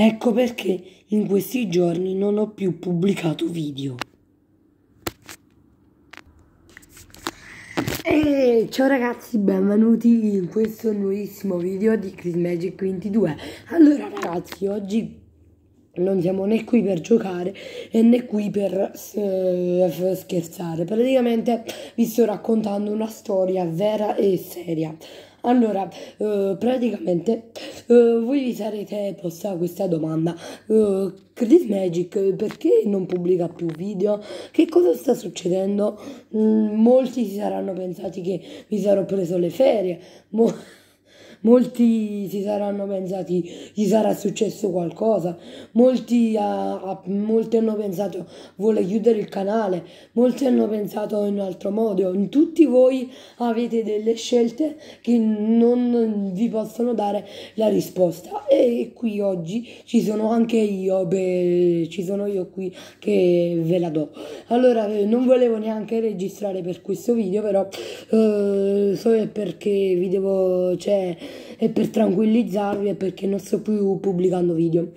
Ecco perché in questi giorni non ho più pubblicato video. E ciao ragazzi, benvenuti in questo nuovissimo video di Chris Magic 22. Allora ragazzi, oggi non siamo né qui per giocare né qui per eh, scherzare. Praticamente vi sto raccontando una storia vera e seria. Allora, eh, praticamente eh, voi vi sarete posta questa domanda. Eh, Chris Magic perché non pubblica più video? Che cosa sta succedendo? Mm, molti si saranno pensati che mi sarò preso le ferie. Mo- molti si saranno pensati gli sarà successo qualcosa, molti, ha, ha, molti hanno pensato vuole chiudere il canale, molti hanno pensato in un altro modo, in tutti voi avete delle scelte che non vi possono dare la risposta e qui oggi ci sono anche io, beh, ci sono io qui che ve la do. Allora eh, non volevo neanche registrare per questo video però eh, so perché vi devo cioè e per tranquillizzarvi e perché non sto più pubblicando video.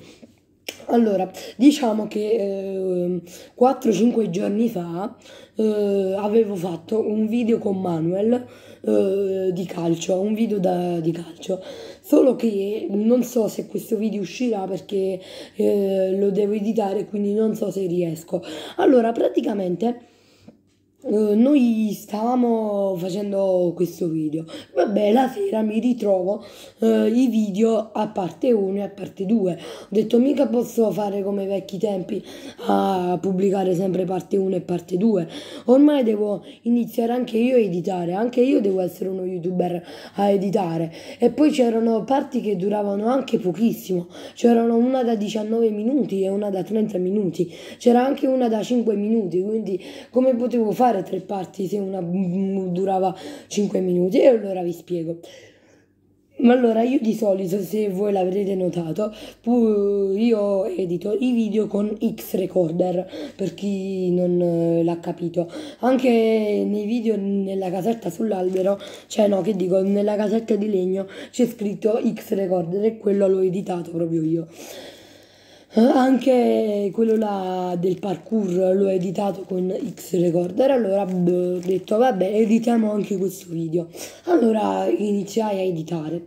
Allora, diciamo che eh, 4-5 giorni fa eh, avevo fatto un video con Manuel eh, di calcio, un video da, di calcio, solo che non so se questo video uscirà perché eh, lo devo editare, quindi non so se riesco. Allora, praticamente eh, noi stavamo facendo questo video vabbè la sera mi ritrovo uh, i video a parte 1 e a parte 2 ho detto mica posso fare come vecchi tempi a pubblicare sempre parte 1 e parte 2 ormai devo iniziare anche io a editare anche io devo essere uno youtuber a editare e poi c'erano parti che duravano anche pochissimo c'erano una da 19 minuti e una da 30 minuti c'era anche una da 5 minuti quindi come potevo fare fare tre parti se una durava 5 minuti e allora vi spiego. Ma allora io di solito, se voi l'avrete notato, io edito i video con X Recorder, per chi non eh, l'ha capito. Anche nei video nella casetta sull'albero, cioè no, che dico, nella casetta di legno c'è scritto X Recorder e quello l'ho editato proprio io. Eh, anche quello là del parkour l'ho editato con X Recorder allora boh, ho detto vabbè editiamo anche questo video allora iniziai a editare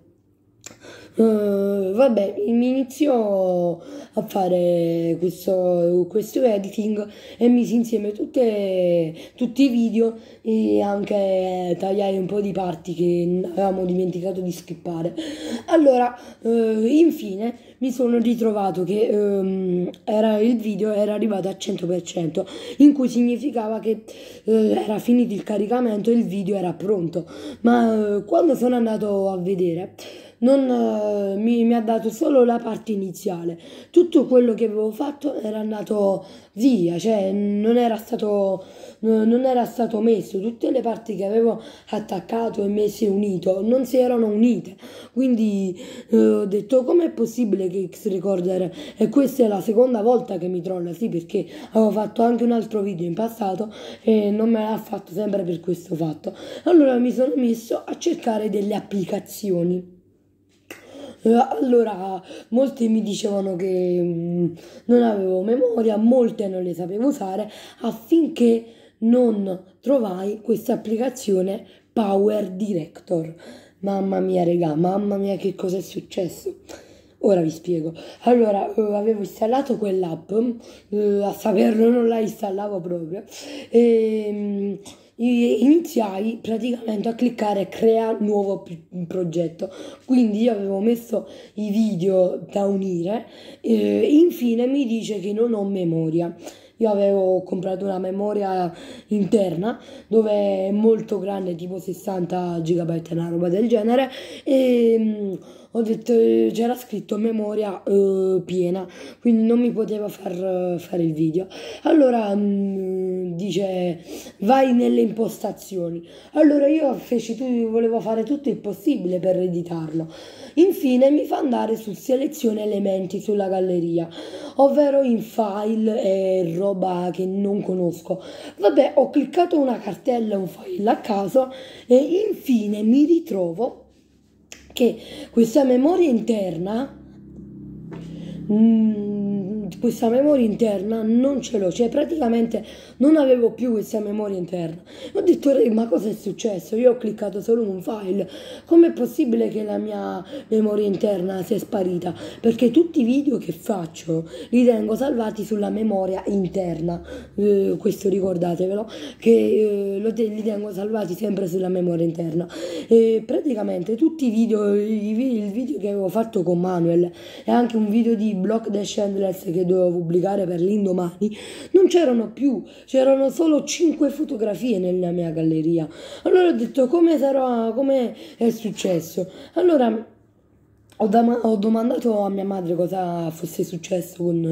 Uh, vabbè, mi iniziò a fare questo, questo editing e misi insieme tutte, tutti i video e anche tagliare un po' di parti che avevamo dimenticato di skippare. Allora, uh, infine mi sono ritrovato che um, era, il video era arrivato al 100%, in cui significava che uh, era finito il caricamento e il video era pronto. Ma quando sono andato a vedere non, eh, mi, mi, ha dato solo la parte iniziale. Tutto quello che avevo fatto era andato via, cioè non era stato, non era stato messo. Tutte le parti che avevo attaccato e messo unito non si erano unite. Quindi eh, ho detto com'è possibile che X Recorder e questa è la seconda volta che mi trolla, sì, perché avevo fatto anche un altro video in passato e non me l'ha fatto sempre per questo fatto. Allora mi sono messo a cercare delle applicazioni eh, allora, molti mi dicevano che mm, non avevo memoria, molte non le sapevo usare, affinché non trovai questa applicazione Power Director. Mamma mia, regà, mamma mia, che cosa è successo? Ora vi spiego. Allora, eh, avevo installato quell'app, eh, a saperlo non la installavo proprio, e... Mm, iniziai praticamente a cliccare crea nuovo progetto quindi io avevo messo i video da unire eh, infine mi dice che non ho memoria io avevo comprato una memoria interna dove è molto grande tipo 60 GB una roba del genere e mm, ho detto eh, c'era scritto memoria eh, piena quindi non mi poteva far fare il video allora mh, mm, dice vai nelle impostazioni. Allora io feci, volevo fare tutto il possibile per editarlo. Infine mi fa andare su selezione elementi sulla galleria, ovvero in file e roba che non conosco. Vabbè, ho cliccato una cartella, un file a caso e infine mi ritrovo che questa memoria interna... Mm, questa memoria interna non ce l'ho, cioè praticamente non avevo più questa memoria interna. Ho detto, ma cosa è successo? Io ho cliccato solo un file, com'è possibile che la mia memoria interna sia sparita? Perché tutti i video che faccio li tengo salvati sulla memoria interna, eh, questo ricordatevelo, che eh, li tengo salvati sempre sulla memoria interna. E praticamente tutti i video, i, il video che avevo fatto con Manuel e anche un video di Block the Chandless che dovevo dovevo pubblicare per l'indomani, non c'erano più, c'erano solo 5 fotografie nella mia galleria. Allora ho detto come sarà, come è successo. Allora ho, dam- ho, domandato a mia madre cosa fosse successo con,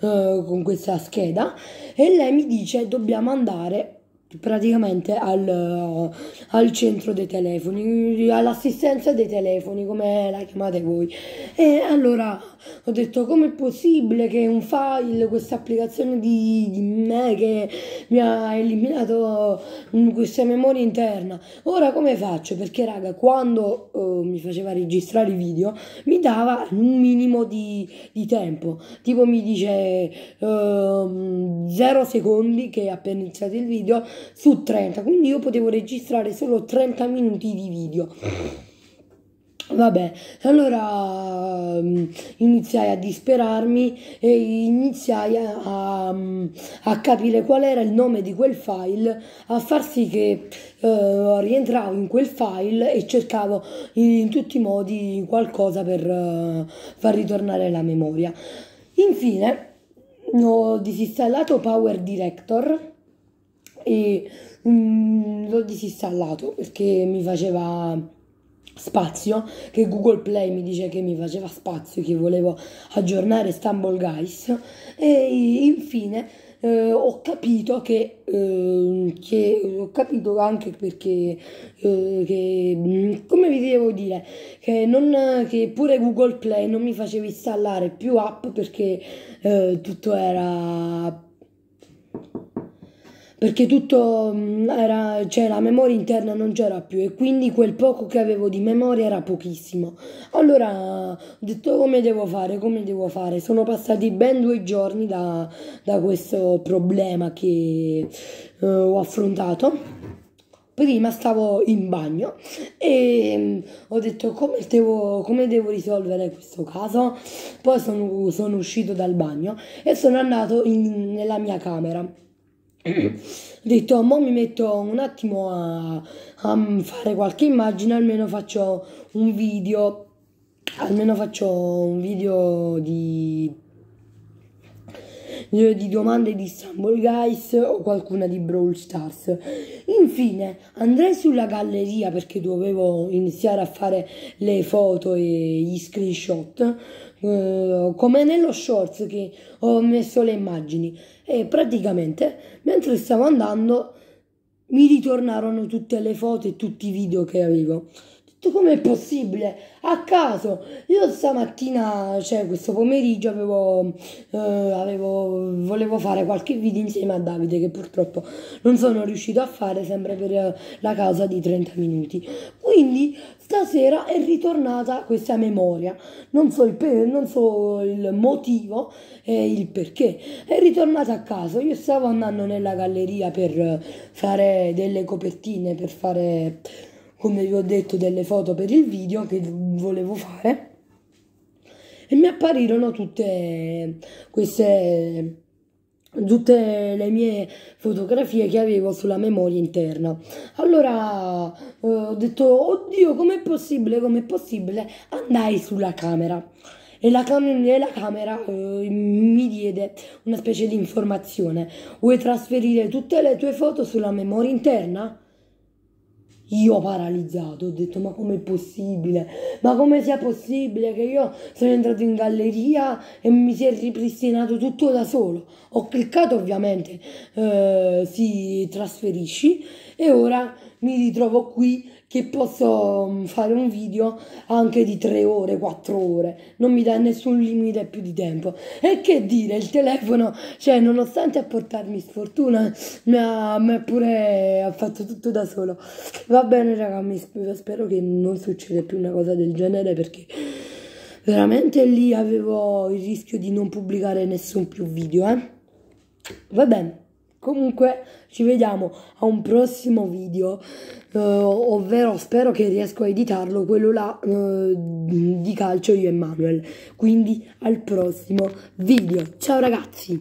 uh, con questa scheda e lei mi dice dobbiamo andare praticamente al, al, centro dei telefoni, all'assistenza dei telefoni, come la chiamate voi. E allora ho detto com'è possibile che un file, questa applicazione di, di me che mi ha eliminato mm, questa memoria interna, ora come faccio? Perché raga, quando uh, mi faceva registrare i video mi dava un minimo di, di tempo, tipo mi dice 0 ehm, uh, secondi che appena iniziato il video su 30, quindi io potevo registrare solo 30 minuti di video. Vabbè, allora mm, iniziai a disperarmi e iniziai a, um, a, capire qual era il nome di quel file, a far sì che uh, rientravo in quel file e cercavo in, in tutti i modi qualcosa per uh, far ritornare la memoria. Infine ho disinstallato Power Director e um, l'ho disinstallato perché mi faceva spazio che Google Play mi dice che mi faceva spazio che volevo aggiornare Stumble Guys e infine eh, ho capito che, eh, che, ho capito anche perché eh, che, mm, come vi devo dire che, non, che, pure Google Play non mi faceva installare più app perché eh, tutto era perché tutto mm, era, cioè la memoria interna non c'era più e quindi quel poco che avevo di memoria era pochissimo. Allora ho detto come devo fare, come devo fare. Sono passati ben due giorni da, da questo problema che eh, ho affrontato prima stavo in bagno e mm, ho detto come devo, come devo risolvere questo caso. Poi sono, sono, uscito dal bagno e sono andato in, nella mia camera ho detto, oh, mo mi metto un attimo a, a fare qualche immagine, almeno faccio un video, almeno faccio un video di di domande di Stumble Guys o qualcuna di Brawl Stars. Infine andrei sulla galleria perché dovevo iniziare a fare le foto e gli screenshot. Uh, come nello shorts che ho messo le immagini e praticamente mentre stavo andando mi ritornarono tutte le foto e tutti i video che avevo Com'è possibile? A caso, io stamattina, cioè questo pomeriggio, avevo, eh, avevo, volevo fare qualche video insieme a Davide che purtroppo non sono riuscito a fare, sempre per eh, la causa di 30 minuti. Quindi stasera è ritornata questa memoria, non so il, per, non so il motivo e il perché. È ritornata a caso, io stavo andando nella galleria per eh, fare delle copertine, per fare come vi ho detto delle foto per il video che volevo fare e mi apparirono tutte queste tutte le mie fotografie che avevo sulla memoria interna allora eh, ho detto oddio com'è possibile com'è possibile andai sulla camera e la, cam e la camera eh, mi diede una specie di informazione vuoi trasferire tutte le tue foto sulla memoria interna? Io paralizzato, ho detto ma com'è possibile? Ma come sia possibile che io sono entrato in galleria e mi si è ripristinato tutto da solo? Ho cliccato ovviamente eh, si trasferisci e ora mi ritrovo qui che posso mm, fare un video anche di 3 ore, 4 ore, non mi dà nessun limite più di tempo. E che dire, il telefono, cioè, nonostante a portarmi sfortuna, mi ha, mi ha pure ha fatto tutto da solo. Va bene, raga, mi, spero che non succeda più una cosa del genere perché veramente lì avevo il rischio di non pubblicare nessun più video, eh. Va bene. Comunque ci vediamo a un prossimo video, eh, ovvero spero che riesco a editarlo, quello là eh, di calcio io e Manuel. Quindi al prossimo video. Ciao ragazzi!